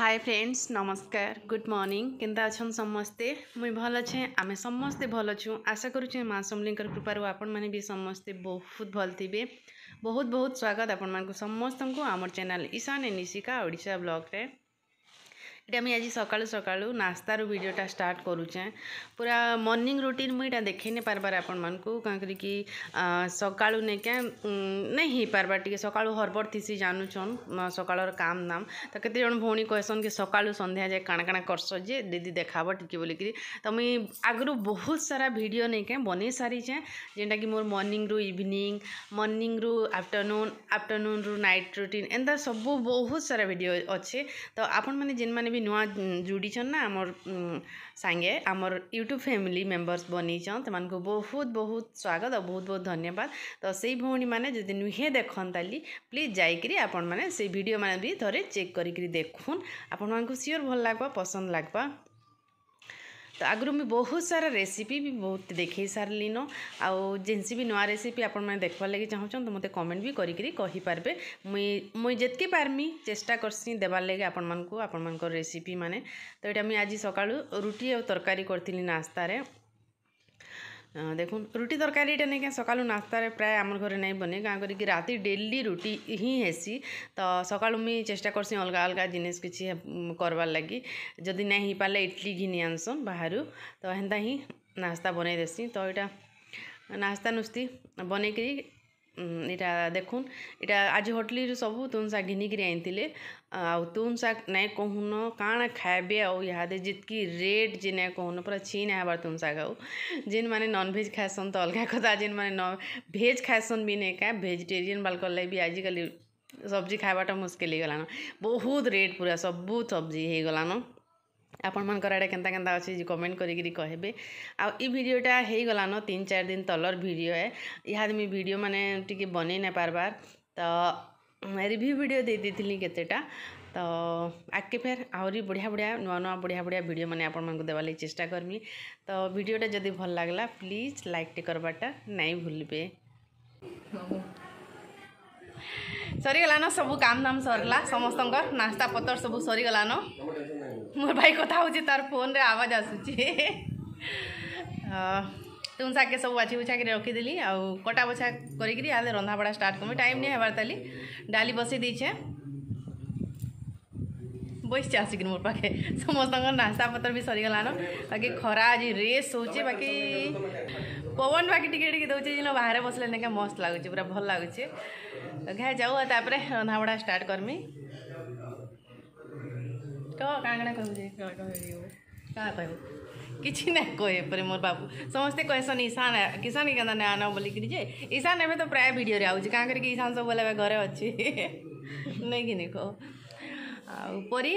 high friends নমস্কার good morning কেমন অছন সমস্তে মুই ভাল অছে আমি সমস্তে ভাল অছু আশা করুছে মা সমলিঙ্কর কৃপার আপন মানে বি সমস্তে বহুত ভাল থিবে বহুত বহুত স্বাগত আপন মানুষ সমস্ত আমার চ্যানেল ঈশান এনিশিকা ওড়িশা ব্লগরে এটা আমি আজ সকাল সকাল নাস্তার ভিডিওটা স্টার্ট করুছে পুরা মর্নিং রুটিন মু এটা দেখাই নে পারবার আপন মানুষ কাঁকি কি সকাল নেকে নাই হয়ে পারবার টিকি সকাল হরবর থিসি জানুছন সকালর কাম দাম তো কেতে জন ভৌণী কহেসন কি সকাল সন্ধ্যা যায় কাণ কাণ করছ যে দিদি দেখাব টিকি বলিকি তো মুই আগরু বহুত সারা ভিডিও নেকে বনাই সারিছে যেটা কি মোর মর্নিং রু ইভিনিং মর্নিং রু আফটারনুন আফটারনুন রু নাইট রুটিন এন্তা সবু বহুত সারা ভিডিও অছে তো আপন মানে যেন মানে ବି ନୂଆ ଯୁଡ଼ିଛନ୍ ନା ଆମର୍ ସାଙ୍ଗେ ଆମର୍ ୟୁଟ୍ୟୁବ୍ ଫ୍ୟାମିଲି ମେମ୍ବର୍ସ ବନିଛନ୍ ସେମାନଙ୍କୁ ବହୁତ ବହୁତ ସ୍ୱାଗତ ଆଉ ବହୁତ ବହୁତ ଧନ୍ୟବାଦ ତ ସେଇ ଭଉଣୀମାନେ ଯଦି ନୁହେଁ ଦେଖନ୍ ତାଲି ପ୍ଲିଜ୍ ଯାଇକିରି ଆପଣମାନେ ସେଇ ଭିଡ଼ିଓମାନେ ବି ଥରେ ଚେକ୍ କରିକିରି ଦେଖୁନ୍ ଆପଣମାନଙ୍କୁ ସିଓର୍ ଭଲ ଲାଗ୍ବା ପସନ୍ଦ ଲାଗ୍ବା ତ ଆଗରୁ ମୁଇଁ ବହୁତ ସାରା ରେସିପି ବି ବହୁତ ଦେଖେଇ ସାରିଲିନ ଆଉ ଯେନ୍ସି ବି ନୂଆ ରେସିପି ଆପଣମାନେ ଦେଖ୍ବାର୍ ଲାଗି ଚାହୁଁଛନ୍ ତ ମୋତେ କମେଣ୍ଟ ବି କରିକିରି କହିପାରିବେ ମୁଇଁ ମୁଇଁ ଯେତ୍କି ପାର୍ମି ଚେଷ୍ଟା କର୍ସି ଦେବାର୍ ଲାଗି ଆପଣମାନଙ୍କୁ ଆପଣମାନଙ୍କର ରେସିପି ମାନେ ତ ଏଇଟା ମୁଇଁ ଆଜି ସକାଳୁ ରୁଟି ଆଉ ତରକାରୀ କରିଥିଲି ନାସ୍ତାରେ দেখুন রুটি তরকারিটা নেই সকাল নাস্তার প্রায় আমার ঘরে নাই বনে কাঁ করি রাতে ডেলি রুটি হি হেসি তো সকাল মুই চেষ্টা করছি অলগা অলগা জিনিস কিছু করবার লাগি যদি না হইপারলে ইডলি ঘিনি আনসন বাহারু তো হেন্তা হি নাস্তা বনাই দেসি তো এটা নাস্তা নুস্তি বনাইকি এটা দেখুন এটা আজ হোটেলর সবু তুন শাগ ঘিনিকি আনিলে আুন শাগ নাই কহুন কাଣା খাইবে আহাদে যেতকি রেট যে নাই কহুন পুরা ছিন হবার তুন শাগ আউ যেন মানে ননভেজ খাইসন তো অলগা কথা যেন মানে ভেজ খাইসন বি নাই কা ভেজিটেরিয়ান বালকর লাগে বি আজিকালি সবজি খাইবাটা মুশকিল হয়ে গলান বহুত রেট পুরা সবু সবজি হয়ে গলান ଆପଣମାନଙ୍କର ଆଡ଼େ କେନ୍ତା କେନ୍ତା ଅଛି କମେଣ୍ଟ କରିକିରି କହିବେ ଆଉ ଇ ଭିଡ଼ିଓଟା ହେଇଗଲାନ ତିନ୍ ଚାର୍ ଦିନ୍ ତଲର୍ ଭିଡ଼ିଓ ଏ ଇହାଦେ ମୁଇଁ ଭିଡ଼ିଓ ମାନେ ଟିକେ ବନେଇ ନାଇଁ ପାର୍ବାର୍ ତ ରିଭ୍ୟୁ ଭିଡ଼ିଓ ଦେଇ ଦେଇଥିଲି କେତେଟା ତ ଆଗ୍କେ ଫେର୍ ଆହୁରି ବଢ଼ିଆ ବଢ଼ିଆ ନୂଆ ନୂଆ ବଢ଼ିଆ ବଢ଼ିଆ ଭିଡ଼ିଓ ମାନେ ଆପଣମାନଙ୍କୁ ଦେବାର୍ ଲାଗି ଚେଷ୍ଟା କର୍ମି ତ ଭିଡ଼ିଓଟା ଯଦି ଭଲ ଲାଗଲା ପ୍ଲିଜ୍ ଲାଇକ୍ଟେ କର୍ବାର୍ଟା ନାଇଁ ଭୁଲିବେ সরিগলান সবু কামধাম সরলা সমস্ত নাস্তা পতর সবু সরিগলান মোর ভাই কথা হচ্ছে তার ফোনরে আওয়াজ আসুচি তুন শাগকে সব বাছি বুছা করে রখিদেলি আউ কটা বছা করি আদে রন্ধাবড়া স্টার্ট কমি টাইম নিয়ে হবার তালি ডালি বসে দিয়েছে বসছে আসিকি মোর পাখে সমস্ত নাস্তা পতর বি সরিগলান বাকি খরা আজ রেস হচ্ছে বাকি পবন বাকি টিকে টিকে দেছে যেন বাহারে বসলে নাকি মস্ত লাগুছে পুরা ভাল লাগুছে ଘାଏ ଯାଉ ତାପରେ ରନ୍ଧାବଢ଼ା ଷ୍ଟାର୍ଟ କର୍ମି କହ କାଣା କାଣା କହିବୁ ଯେ କାଣା କହିବୁ କାଣା କହିବୁ କିଛି ନାଇଁ କହେ ପରେ ମୋର ବାବୁ ସମସ୍ତେ କହେସନ୍ ଇଶାନ କିଶାନ କେନ୍ତା ନାଇଁ ଆନ ବୋଲିକିରି ଯେ ଇଶାନ ଏବେ ତ ପ୍ରାୟ ଭିଡ଼ିଓରେ ଆଉଛି କାଁ କରିକି ଇଶାନ ସବୁ ବୋଲେ ଏବେ ଘରେ ଅଛି ନାଇଁ କି ନାଇଁ କହ ଆଉ ପରି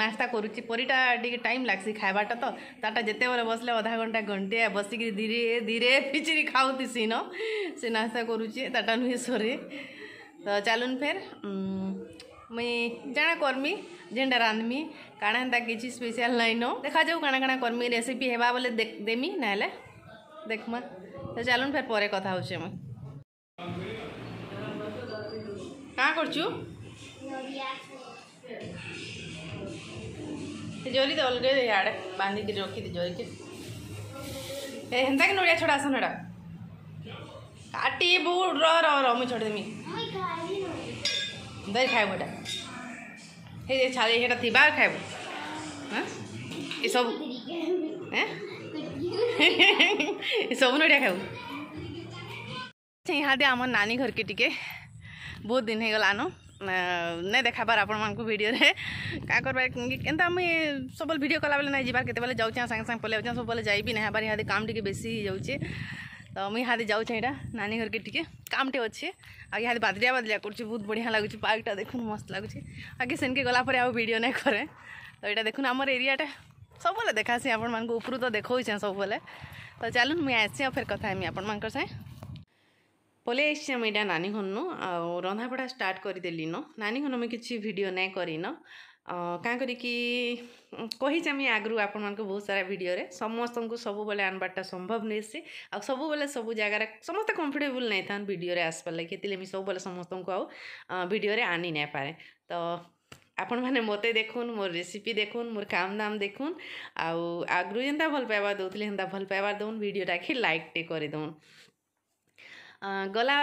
ନାସ୍ତା କରୁଛି ପରିଟା ଟିକେ ଟାଇମ୍ ଲାଗ୍ସି খাইবাটা ତ ତାଟା যেতবেলে বসলে ଅଧା ଘଣ୍ଟା ଘଣ୍ଟେ ବସିକିରି ଧୀରେ ଧୀରେ ଫିଚିରି খাওতিছি ন সে নাস্তা করুছি তাটা নুহে সরে তো চালুন ফের ମୁଇଁ ଜାଣା କର୍ମି ଯେନ୍ଟା ରାନ୍ଧ୍ମି କାଣା ହେନ୍ତା କିଛି ସ୍ପେଶାଲ୍ ନାଇଁନ ଦେଖାଯାଉ କାଣା କାଣା କର୍ମି ରେସିପି ହେବା ବୋଲେ ଦେମି ନାହେଲେ ଦେଖ୍ମା ତ ଚାଲୁନ୍ ଫେର୍ ପରେ କଥା ହଉଛେ ମୁଇଁ କାଁ କରୁଛୁ तिजोरी तो अलग आड़े बांधिक रखी तिजोरी की हेन्ता कि नोड़िया छोड़ा आसन एटा काटबू र र र मुझ छोड़देमी दे खाइबू एटा हे जे छाली हेटा थिबा खाइबू हां ए सब हैं ए सब नोड़िया खाइबू यहाँ दे आम नानी घर के टिके बहुत दिन हो गलानो ନାଇଁ ଦେଖାପାର ଆପଣମାନଙ୍କୁ ଭିଡ଼ିଓରେ କାଁ କରବା କେନ୍ତା ଆମେ ସବୁବେଳେ ଭିଡ଼ିଓ କଲାବେଲେ ନାଇଁ ଯିବାର୍ କେତେବେଳେ ଯାଉଛେ ସାଙ୍ଗେ ସାଙ୍ଗେ ପଲେଇ ଯାଉଛେ ସବୁବେଳେ ଯାଇବି ନାଇଁ ହେବାର୍ ଇହାଦେ କାମ୍ ଟିକେ ବେଶୀ ହେଇଯାଉଛେ ତ ମୁଇଁ ଇହାଦେ ଯାଉଛେ ଏଇଟା ନାନୀ ଘରକେ ଟିକେ କାମ୍ଟେ ଅଛେ ଆଉ ଇହାଦେ ବାଦରିଆ ବାଦରିଆ କରୁଛେ ବହୁତ ବଢ଼ିଆ ଲାଗୁଛି ପାର୍କଟା ଦେଖୁନ୍ ମସ୍ତ ଲାଗୁଛି ଆଗେ ସେନ୍କେ ଗଲା ପରେ ଆଉ ଭିଡ଼ିଓ ନାଇଁ କରେ ତ ଏଇଟା ଦେଖୁନ୍ ଆମର ଏରିଆଟା ସବୁବେଳେ ଦେଖାସି ଆପଣମାନଙ୍କୁ ଉପରୁ ତ ଦେଖଉଛେ ସବୁବେଳେ ତ ଚାଲୁନ୍ ମୁଇଁ ଆସି ଆଉ ଫେର୍ କଥା ହେମି ଆପଣମାନଙ୍କର ସାଙ୍ଗେ ପଲେଇ ଆସିଛି ଆମେ ଏଇଟା ନାନୀ ଘରନୁ ଆଉ ରନ୍ଧାବଢ଼ା ଷ୍ଟାର୍ଟ କରିଦେଲିନ ନାନୀ ଘରନୁ ମୁଇଁ କିଛି ଭିଡ଼ିଓ ନାଇଁ କରିନ କାଁ କରିକି କହିଛି ଆମେ ଆଗରୁ ଆପଣମାନଙ୍କୁ ବହୁତ ସାରା ଭିଡ଼ିଓରେ ସମସ୍ତଙ୍କୁ ସବୁବେଳେ ଆଣବାରଟା ସମ୍ଭବ ନୁହେଁସି ଆଉ ସବୁବେଳେ ସବୁ ଜାଗାରେ ସମସ୍ତେ କମ୍ଫର୍ଟେବୁଲ୍ ନାଇଁଥାନ୍ ଭିଡ଼ିଓରେ ଆସିବାର ଲାଗି ହେଥିଲାଗି ମୁଇଁ ସବୁବେଳେ ସମସ୍ତଙ୍କୁ ଆଉ ଭିଡ଼ିଓରେ ଆଣି ନାଇଁପାରେ ତ ଆପଣମାନେ ମୋତେ ଦେଖୁନ୍ ମୋର ରେସିପି ଦେଖୁନ୍ ମୋର କାମ୍ ଦାମ୍ ଦେଖୁନ୍ ଆଉ ଆଗରୁ ଯେନ୍ତା ଭଲ ପାଇବା ଦେଉଥିଲେ ହେନ୍ତା ଭଲ ପାଇବାର ଦେଉନ୍ ଭିଡ଼ିଓଟାକି ଲାଇକ୍ଟେ କରିଦେଉନ୍ ଗଲା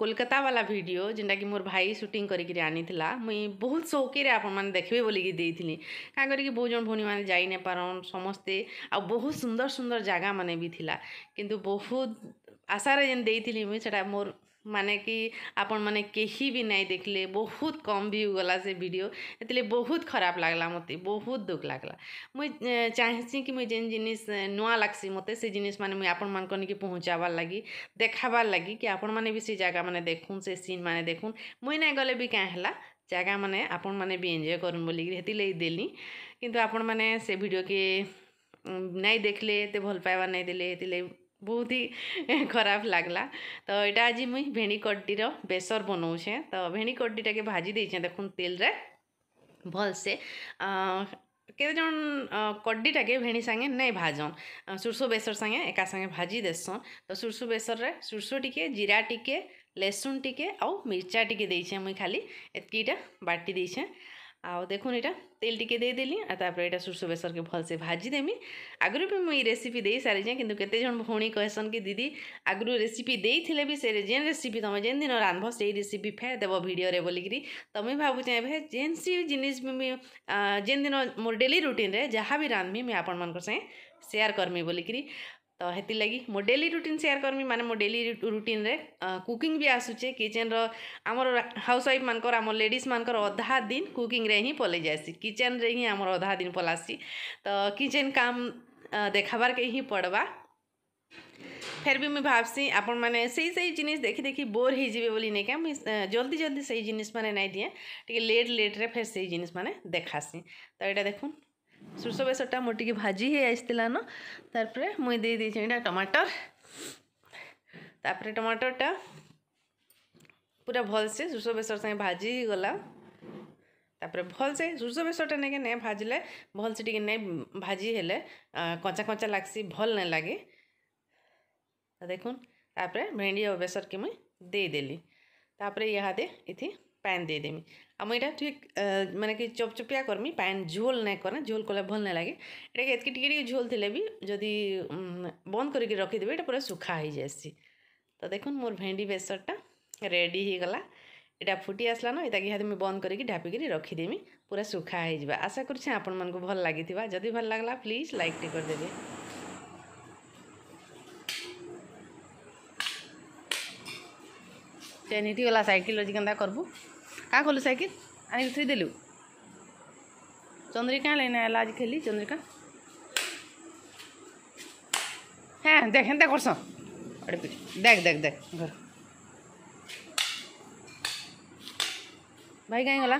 କୋଲକାତାବାଲା ଭିଡ଼ିଓ ଯେନ୍ଟାକି ମୋର ଭାଇ ସୁଟିଂ କରିକିରି ଆଣିଥିଲା ମୁଇଁ ବହୁତ ସଉକିରେ ଆପଣମାନେ ଦେଖିବେ ବୋଲିକି ଦେଇଥିଲି କାଁ କରିକି ବହୁତ ଜଣ ଭଉଣୀମାନେ ଯାଇ ନେପାରନ୍ ସମସ୍ତେ ଆଉ ବହୁତ ସୁନ୍ଦର ସୁନ୍ଦର ଜାଗାମାନେ ବି ଥିଲା କିନ୍ତୁ ବହୁତ ଆଶାରେ ଯେନ୍ ଦେଇଥିଲି ମୁଇଁ ସେଟା ମୋର ମାନେ କି ଆପଣମାନେ କେହି ବି ନାଇଁ ଦେଖିଲେ ବହୁତ କମ୍ ଭିୟୁ ଗଲା ସେ ଭିଡ଼ିଓ ହେଥିଲାଗି ବହୁତ ଖରାପ ଲାଗ୍ଲା ମୋତେ ବହୁତ ଦୁଃଖ ଲାଗ୍ଲା ମୁଇଁ ଚାହିଁସି କି ମୁଇଁ ଯେନ୍ ଜିନିଷ୍ ନୂଆ ଲାଗ୍ସି ମୋତେ ସେ ଜିନିଷ୍ମାନେ ମୁଇଁ ଆପଣମାନଙ୍କ ନିକେ ପହଞ୍ଚାବାର୍ ଲାଗି ଦେଖାବାର୍ ଲାଗି କି ଆପଣମାନେ ବି ସେ ଜାଗାମାନେ ଦେଖୁନ୍ ସେ ସିନ୍ମାନେ ଦେଖୁନ୍ ମୁଇଁ ନାଇଁ ଗଲେ ବି କାଁ ହେଲା ଜାଗାମାନେ ଆପଣମାନେ ବି ଏନ୍ଜୟ କରୁନ୍ ବୋଲିକିରି ହେଥିଲାଗି ଦେଲି କିନ୍ତୁ ଆପଣମାନେ ସେ ଭିଡ଼ିଓକେ ନାଇଁ ଦେଖିଲେ ଏତେ ଭଲ ପାଇବା ନାଇଁ ଦେଲେ ହେଥିଲାଗି ବହୁତ ହି ଖରାପ ଲାଗ୍ଲା ତ ଏଇଟା ଆଜି ମୁଇଁ ଭେଣ୍ଡି କଡ଼ିର ବେସର ବନଉଛେ ତ ଭେଣ୍ଡି କଡ଼ିଟାକେ ଭାଜି ଦେଇଛେ ଦେଖୁନ୍ ତେଲ୍ରେ ଭଲ୍ସେ କେତେ ଜଣ୍ କଡ଼ିଟାକେ ଭେଣ୍ଡି ସାଙ୍ଗେ ନାଇଁ ଭାଜନ୍ ସୁର୍ଷୋ ବେସର ସାଙ୍ଗେ ଏକା ସାଙ୍ଗେ ଭାଜି ଦେସନ୍ ତ ସୁର୍ଷୋ ବେସରରେ ସୁର୍ଷୋ ଟିକେ ଜିରା ଟିକେ ଲେସୁନ୍ ଟିକେ ଆଉ ମିର୍ଚା ଟିକେ ଦେଇଛେ ମୁଇଁ ଖାଲି ଏତ୍କିଟା ବାଟି ଦେଇଛେଁ ଆଉ ଦେଖୁନ୍ ଏଇଟା ତେଲ୍ ଟିକେ ଦେଇଦେଲି ଆଉ ତାପରେ ଏଇଟା ସୋରିଷ ବେସରକେ ଭଲସେ ଭାଜିଦେମି ଆଗରୁ ବି ମୁଇଁ ରେସିପି ଦେଇସାରିଛେଁ କିନ୍ତୁ କେତେଜଣ ଭଉଣୀ କହେସନ୍ କି ଦିଦି ଆଗରୁ ରେସିପି ଦେଇଥିଲେ ବି ସେ ଯେନ୍ ରେସିପି ତୁମେ ଯେନ୍ ଦିନ ରାନ୍ଧବ ସେଇ ରେସିପି ଫେର୍ ଦେବ ଭିଡ଼ିଓରେ ବୋଲିକିରି ତ ମୁଇଁ ଭାବୁଛେଁ ଏବେ ଯେନ୍ସି ଜିନିଷ୍ ମୁଇଁ ଯେନ୍ ଦିନ ମୋର ଡେଲି ରୁଟିନ୍ରେ ଯାହା ବି ରାନ୍ଧମି ମୁଇଁ ଆପଣମାନଙ୍କର ସାଙ୍ଗେ ସେୟାର କରମି ବୋଲିକିରି ତ ହେଥିର୍ଲାଗି ମୋ ଡେଲି ରୁଟିନ୍ ସେୟାର କର୍ମି ମାନେ ମୋ ଡେଲି ରୁଟିନ୍ରେ କୁକିଂ ବି ଆସୁଛେ କିଚେନ୍ର ଆମର ହାଉସ୍ ୱାଇଫ୍ମାନଙ୍କର ଆମର ଲେଡ଼ିଜ୍ମାନଙ୍କର ଅଧା ଦିନ କୁକିଂରେ ହିଁ ପଲେଇ ଯାଏସି କିଚେନ୍ରେ ହିଁ ଆମର ଅଧା ଦିନ ପଲାସି ତ କିଚେନ୍ କାମ ଦେଖାବାର୍କେ ହିଁ ପଡ଼ବା ଫେର୍ ବି ମୁଇଁ ଭାବ୍ସି ଆପଣମାନେ ସେଇ ସେଇ ଜିନିଷ୍ ଦେଖି ଦେଖି ବୋର୍ ହେଇଯିବେ ବୋଲି ନେଇକା ମୁଇଁ ଜଲ୍ଦି ଜଲ୍ଦି ସେଇ ଜିନିଷ୍ମାନେ ନାଇଁ ଦିଏ ଟିକେ ଲେଟ୍ ଲେଟ୍ରେ ଫେର୍ ସେଇ ଜିନିଷ୍ମାନେ ଦେଖାସି ତ ଏଇଟା ଦେଖୁନ୍ ସୋରିଷ ବେସରଟା ମୋର ଟିକେ ଭାଜି ହେଇ ଆସିଥିଲା ନ ତାପରେ ମୁଇଁ ଦେଇ ଦେଇଛି ଏଇଟା ଟମାଟର ତାପରେ ଟମାଟରଟା ପୁରା ଭଲସେ ସୋରିଷ ବେସର ସାଙ୍ଗେ ଭାଜି ହେଇଗଲା ତାପରେ ଭଲସେ ସୋରିଷ ବେସରଟା ନେଇକି ନାଇଁ ଭାଜିଲେ ଭଲସେ ଟିକେ ନାଇଁ ଭାଜି ହେଲେ କଞ୍ଚା କଞ୍ଚା ଲାଗ୍ସି ଭଲ ନାଇଁ ଲାଗେ ଦେଖୁନ୍ ତାପରେ ଭେଣ୍ଡି ଆଉ ବେସରକେ ମୁଇଁ ଦେଇଦେଲି ତାପରେ ଇହାଦେ ଇଥି ପ୍ୟାନ୍ ଦେଇଦେମି ଆଉ ମୁଁ ଏଇଟା ଠିକ୍ ମାନେ କି ଚପଚପିଆ କର୍ମି ପ୍ୟାନ୍ ଝୋଲ୍ ନାଇଁ କରେ ଝୋଲ୍ କଲେ ଭଲ୍ ନାଇଁ ଲାଗେ ଏଇଟାକି ଏତ୍କି ଟିକେ ଟିକେ ଝୋଲ୍ ଥିଲେ ବି ଯଦି ବନ୍ଦ କରିକି ରଖିଦେବି ଏଇଟା ପୁରା ଶୁଖା ହେଇଯାଏସି ତ ଦେଖୁନ୍ ମୋର ଭେଣ୍ଡି ବେସରଟା ରେଡ଼ି ହେଇଗଲା ଏଇଟା ଫୁଟି আসলা ন এটাকে ইহাতে মুই বন্ধ করি ঢাপিকি রখিদেমি পুরা শুখা হয়ে যা আশা করছি আপনার ভাল লাগিথা যদি ভাল লাগলা প্লিজ লাইকটি করেদেবে চেন গলা সাইকেল অজি কেনা କାହା କଲୁ ସାଇକେଲ ଆଣିକି ଥୋଇଦେଲୁ ଚନ୍ଦ୍ରିକା ଲାଇନା ହେଲା ଆଜି ଖେଲି ଚନ୍ଦ୍ରିକା হ্যাঁ দেখ হেনতা করছ আরে দেখ দেখ দেখ ঘর ভাই কাই গলা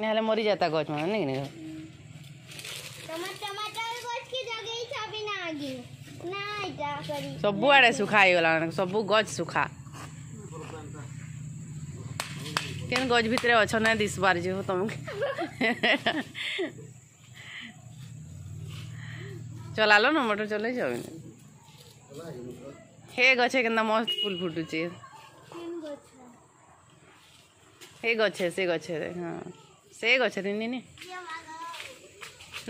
नहले मरी जाता गछ में नहीं नहीं टमाटर टमाटर की जगह ही छबे ना आगे ना जा करी सब आड़े सुखाई वाला सब गछ सुखा केन गछ भितरे अछ ना दिसबार जो तुम चला लो ना मोटर चले जाओ हे गछे केना मस्त फूल फुटुचे हे गछे से गछे हाँ ସେ ଗଛରେ ନିନି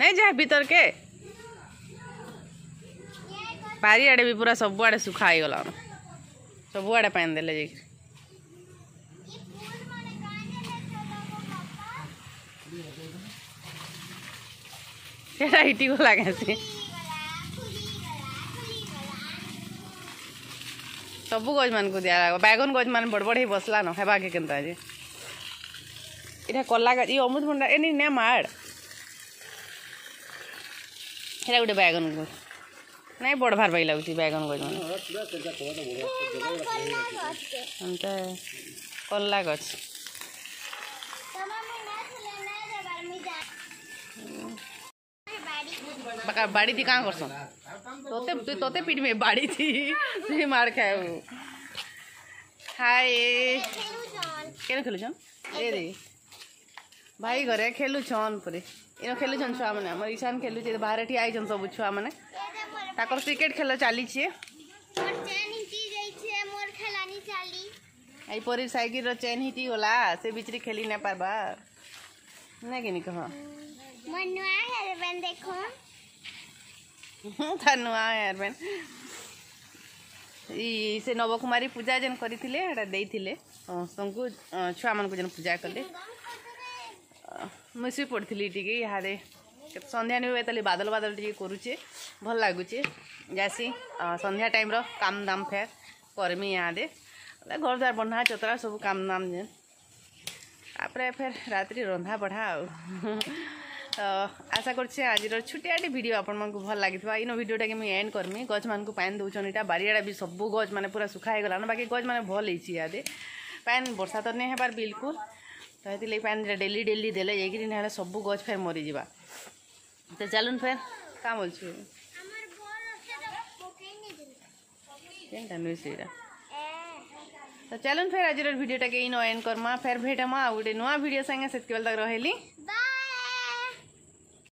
ନାଇଁ ଯା ଭିତରକେ ବାରିଆଡ଼େ ବି ପୁରା ସବୁଆଡ଼େ ଶୁଖା ହେଇଗଲାନ ସବୁଆଡ଼େ ପାଣି ଦେଲେ ଯାଇକି ସେଟା ଇଟି ଗଲା କାଁ ସେ ସବୁ ଗଛମାନଙ୍କୁ ଦିଆଲା ବାଇଗଣ ଗଛମାନେ ବଡ଼ ବଡ଼ ହେଇ ବସଲାନ ହେବାକେ କେନ୍ତା ଯେ এটা কলা গাছ ই অমৃতভণ্ডা এ নে মার এটা গোটে ବାଇଗଣ ଗଛ ନାଇଁ ବଡ଼ ଭାର ବାଇ ଲାଗୁଛି ବାଇଗଣ ଗଛ ଏନ୍ତା କଲା ଗଛ ବାଡ଼ି ଥି କାଁ କରସନ୍ ତୋତେ ତୁଇ ତୋତେ ପିଟମେ ବାଡ଼ି ଥି ତୁଇ ମାର ଖାଇବୁ ହାଏ କେନ ଖେଲୁଛନ୍ ଏ ଦେଖ ଭାଇ ଘରେ ଖେଲୁଛନ୍ ପରେ ଇନ ଖେଲୁଛନ୍ ଛୁଆମାନେ ଆମର ଇଶାନ ଖେଲୁଛେ ବାହାରେ ଠିଆ ହେଇଛନ୍ ସବୁ ଛୁଆମାନେ ତାଙ୍କର କ୍ରିକେଟ୍ ଖେଳ ଚାଲିଛି ଏଇ ପରି ସାଇକେଲ୍ର ଚେନ୍ ହେଇଟି ଗଲା ସେ ବିଚରେ ଖେଲି ନାଇଁ ପାରବା ନାଇଁ କିନି କହ ତା ନୂଆ ହେୟାର ବ୍ୟାଣ୍ଡ ସେ ନବକୁମାରୀ ପୂଜା ଯେନ୍ କରିଥିଲେ ସେଟା ଦେଇଥିଲେ ସମସ୍ତଙ୍କୁ ଛୁଆମାନଙ୍କୁ ଯେନ୍ ପୂଜା କଲେ ମିଶି ପଡ଼ିଥିଲି ଟିକେ ଇହାଦେ ସନ୍ଧ୍ୟା ହୁଏ ତାହେଲେ ବାଦଲ ବାଦଲ ଟିକେ କରୁଛେ ଭଲ ଲାଗୁଛେ ଯାସି ସନ୍ଧ୍ୟା ଟାଇମ୍ର କାମ ଦାମ ଫେର୍ କରମି ଇହାଦେ ଘର ଦ୍ୱାର ବନ୍ଧା ଚତରା ସବୁ କାମ ଦାମ ଯେନ୍ ତାପରେ ଫେର୍ ରାତ୍ରି ରନ୍ଧା ବଢ଼ା ଆଉ ତ ଆଶା କରୁଛେ ଆଜିର ଛୋଟିଆଟେ ଭିଡ଼ିଓ ଆପଣମାନଙ୍କୁ ଭଲ ଲାଗିଥିବା ଇନ ଭିଡ଼ିଓଟାକେ ମୁଇଁ ଏଣ୍ଡ କରମି ଗଛମାନଙ୍କୁ ପାଏନ୍ ଦେଉଛନ୍ ଇଟା ବାରିଆଡ଼େ ବି ସବୁ ଗଛମାନେ ପୁରା ଶୁଖା ହେଇଗଲାନ ବାକି ଗଛମାନେ ଭଲ ହେଇଛି ଇହାଦେ ପାଏନ୍ ବର୍ଷା ତ ନେଇ ହେବାର ବିଲକୁଲ তাই দিলেই প্যানটা ডেলি ডেলি দেলে এগ্রিন হলে সব গজ ফে মরি জিবা তো চলুন ফের কামলছো আমার বড় সেটা pouquinho নেই কেন দনিছে তো চলুন ফের আজিৰ ভিডিওটাকেই নয়ন কৰ まあ ফে ভેટমা আউడే নয়া ভিডিও সঙ্গে সেট কেবলত ৰহেলি